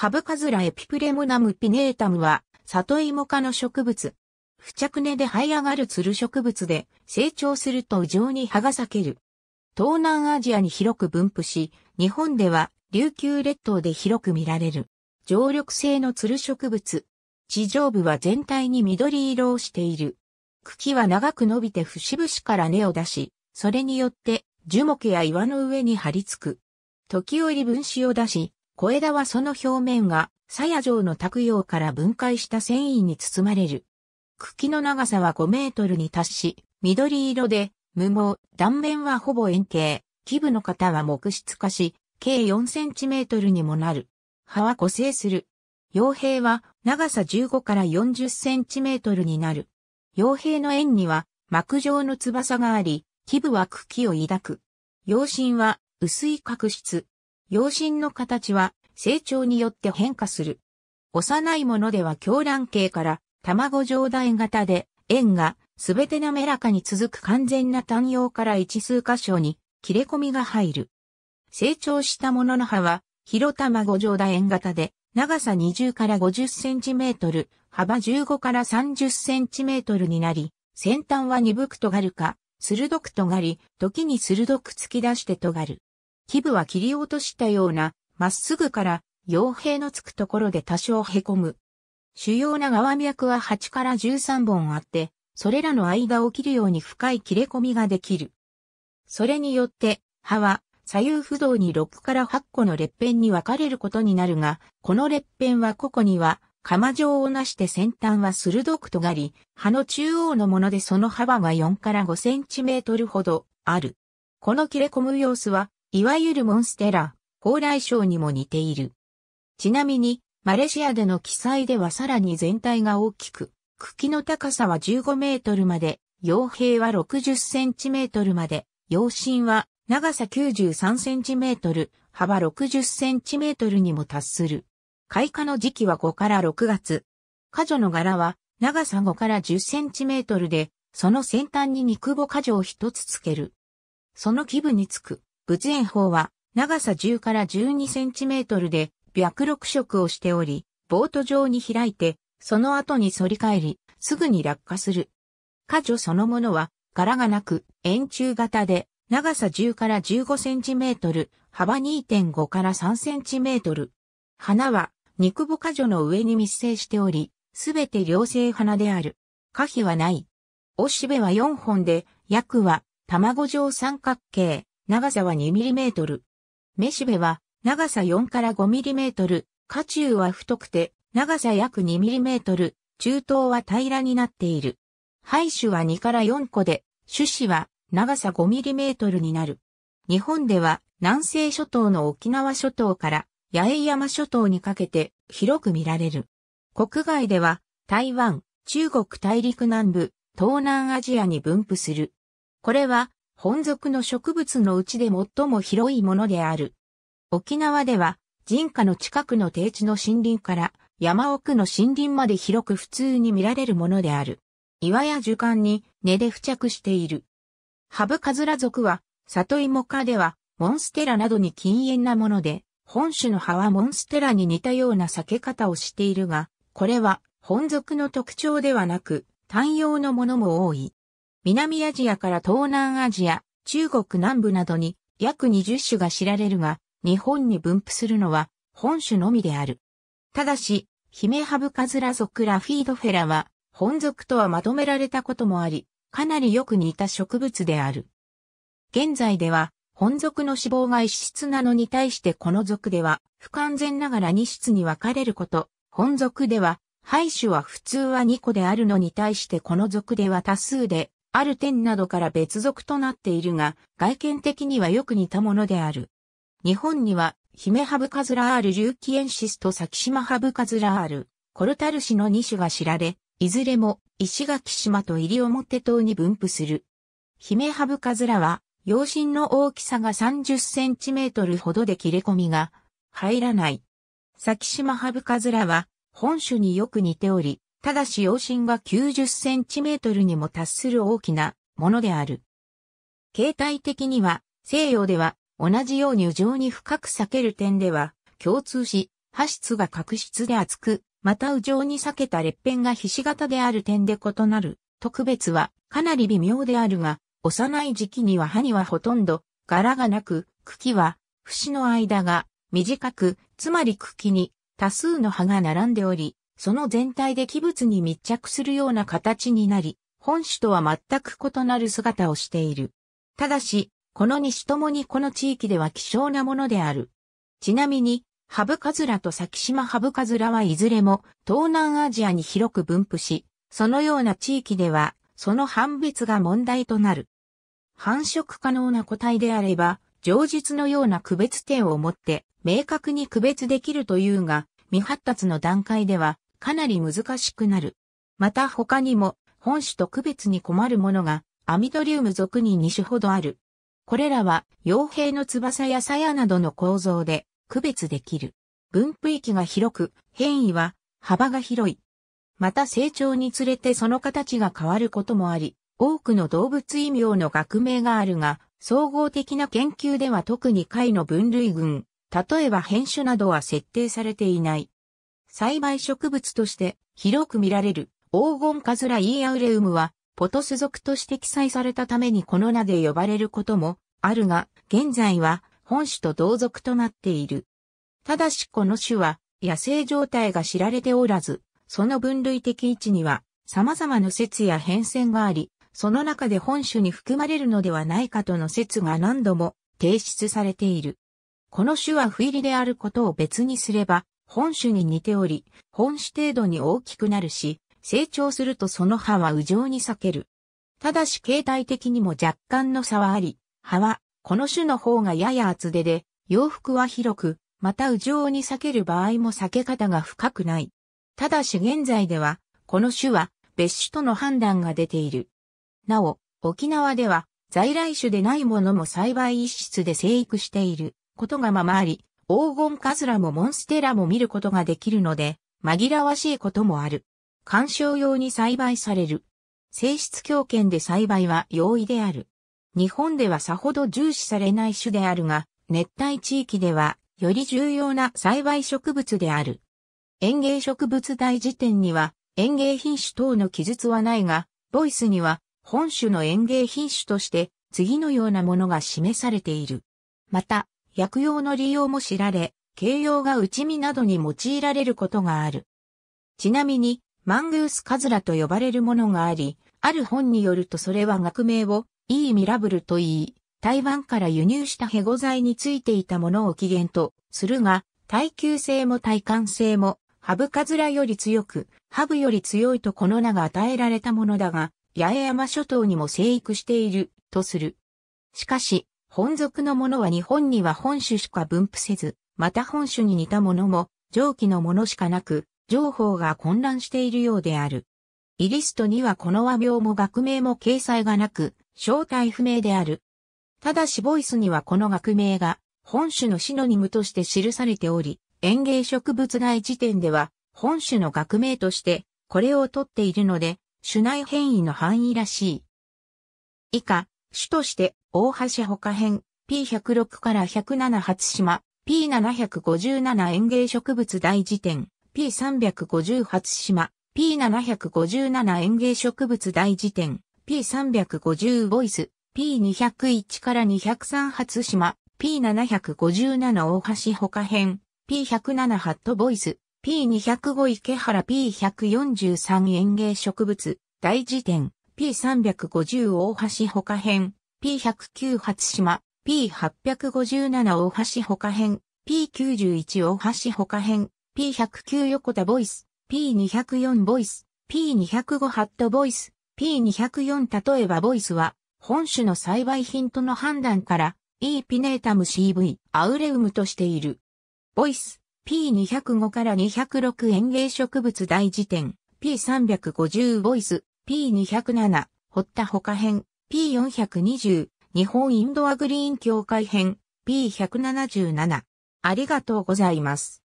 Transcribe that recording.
ハブカズラエピプレモナムピネータムは、里芋科の植物。付着根で這い上がるつる植物で、成長すると異常に葉が裂ける。東南アジアに広く分布し、日本では琉球列島で広く見られる。常緑性のつる植物。地上部は全体に緑色をしている。茎は長く伸びて節々から根を出し、それによって樹木や岩の上に張り付く。時折分子を出し、小枝はその表面が、鞘状の卓葉から分解した繊維に包まれる。茎の長さは5メートルに達し、緑色で、無毛、断面はほぼ円形、基部の型は木質化し、計4センチメートルにもなる。葉は個性する。傭兵は長さ15から40センチメートルになる。傭兵の円には膜状の翼があり、基部は茎を抱く。陽身は薄い角質、養心の形は成長によって変化する。幼いものでは狂乱形から卵状円型で円がすべて滑らかに続く完全な単葉から一数箇所に切れ込みが入る。成長したものの葉は広卵状楕円型で長さ20から50センチメートル、幅15から30センチメートルになり、先端は鈍く尖るか、鋭く尖り、時に鋭く突き出して尖る。基部は切り落としたような、まっすぐから、傭兵のつくところで多少凹む。主要な側脈は8から13本あって、それらの間を切るように深い切れ込みができる。それによって、歯は左右不動に6から8個の裂片に分かれることになるが、この裂片は個々には、釜状をなして先端は鋭く尖り、歯の中央のものでその幅が4から5センチメートルほどある。この切れ込む様子はいわゆるモンステラ、高麗賞にも似ている。ちなみに、マレーシアでの記載ではさらに全体が大きく、茎の高さは15メートルまで、傭兵は60センチメートルまで、傭身は長さ93センチメートル、幅60センチメートルにも達する。開花の時期は5から6月。花女の柄は長さ5から10センチメートルで、その先端に肉母花女を一つつける。その基部につく仏炎法は長さ10から12センチメートルで白六色をしており、ボート状に開いて、その後に反り返り、すぐに落下する。果序そのものは柄がなく円柱型で長さ10から15センチメートル、幅2.5から3センチメートル。花は肉母果序の上に密生しており、すべて両性花である。花皮はない。おしべは4本で、薬は卵状三角形。長さは 2mm。めしべは長さ4から 5mm、下中は太くて長さ約 2mm、中等は平らになっている。胚種は2から4個で、種子は長さ 5mm になる。日本では南西諸島の沖縄諸島から八重山諸島にかけて広く見られる。国外では台湾、中国大陸南部、東南アジアに分布する。これは本属の植物のうちで最も広いものである。沖縄では人家の近くの低地の森林から山奥の森林まで広く普通に見られるものである。岩や樹幹に根で付着している。ハブカズラ属は里芋科ではモンステラなどに禁煙なもので、本種の葉はモンステラに似たような避け方をしているが、これは本属の特徴ではなく、単用のものも多い。南アジアから東南アジア、中国南部などに約20種が知られるが、日本に分布するのは本種のみである。ただし、ヒメハブカズラ族ラフィードフェラは、本属とはまとめられたこともあり、かなりよく似た植物である。現在では、本属の脂肪が一質なのに対してこの属では、不完全ながら二質に分かれること、本属では、排種は普通は2個であるのに対してこの属では多数で、ある点などから別属となっているが、外見的にはよく似たものである。日本には、姫ハブカズラールリュウキエンシスと先島ハブカズラール、コルタル氏の2種が知られ、いずれも石垣島と西表島に分布する。姫ハブカズラは、養身の大きさが30センチメートルほどで切れ込みが入らない。先島ハブカズラは、本種によく似ており、ただし養心が90センチメートルにも達する大きなものである。形態的には、西洋では同じように右上に深く裂ける点では共通し、破質が角質で厚く、また右上に裂けた裂片が菱形である点で異なる。特別はかなり微妙であるが、幼い時期には歯にはほとんど柄がなく、茎は節の間が短く、つまり茎に多数の葉が並んでおり、その全体で器物に密着するような形になり、本種とは全く異なる姿をしている。ただし、この西ともにこの地域では希少なものである。ちなみに、ハブカズラと先島ハブカズラはいずれも東南アジアに広く分布し、そのような地域では、その判別が問題となる。繁殖可能な個体であれば、上述のような区別点をもって、明確に区別できるというが、未発達の段階では、かなり難しくなる。また他にも本種と区別に困るものがアミドリウム属に2種ほどある。これらは傭兵の翼や鞘などの構造で区別できる。分布域が広く、変異は幅が広い。また成長につれてその形が変わることもあり、多くの動物異名の学名があるが、総合的な研究では特に貝の分類群、例えば変種などは設定されていない。栽培植物として広く見られる黄金カズライーアウレウムはポトス属として記載されたためにこの名で呼ばれることもあるが、現在は本種と同属となっている。ただしこの種は野生状態が知られておらず、その分類的位置には様々な説や変遷があり、その中で本種に含まれるのではないかとの説が何度も提出されている。この種は不入りであることを別にすれば、本種に似ており、本種程度に大きくなるし、成長するとその葉は無情に裂ける。ただし形態的にも若干の差はあり、葉は、この種の方がやや厚手で、洋服は広く、また右上に裂ける場合も裂け方が深くない。ただし現在では、この種は別種との判断が出ている。なお、沖縄では在来種でないものも栽培一室で生育していることがままあり、黄金カズラもモンステラも見ることができるので、紛らわしいこともある。観賞用に栽培される。性質強権で栽培は容易である。日本ではさほど重視されない種であるが、熱帯地域ではより重要な栽培植物である。園芸植物大辞典には園芸品種等の記述はないが、ボイスには本種の園芸品種として次のようなものが示されている。また、薬用の利用も知られ、形容が打ち身などに用いられることがある。ちなみに、マングースカズラと呼ばれるものがあり、ある本によるとそれは学名を、イーミラブルと言い、台湾から輸入したヘゴ剤についていたものを起源とするが、耐久性も耐寒性も、ハブカズラより強く、ハブより強いとこの名が与えられたものだが、八重山諸島にも生育している、とする。しかし、本属のものは日本には本種しか分布せず、また本種に似たものも、上記のものしかなく、情報が混乱しているようである。イリストにはこの和名も学名も掲載がなく、正体不明である。ただしボイスにはこの学名が、本種のシノニムとして記されており、園芸植物外時点では、本種の学名として、これを取っているので、種内変異の範囲らしい。以下、種として大橋他編、P106 から107初島、P757 園芸植物大辞典、P350 初島、P757 園芸植物大辞典、P350 ボイス、P201 から203初島、P757 大橋他編、P107 ハットボイス、P205 池原 P143 園芸植物、大辞典、P350 大橋他編、P109 初島、P857 大橋他編、P91 大橋他編、P109 横田ボイス、P204 ボイス、P205 ハットボイス、P204 例えばボイスは、本種の栽培品との判断から、E ピネータム CV、アウレウムとしている。ボイス、P205 から206園芸植物大辞典、P350 ボイス、P207、ホッタ他編、P420 日本インドアグリーン協会編 P177 ありがとうございます。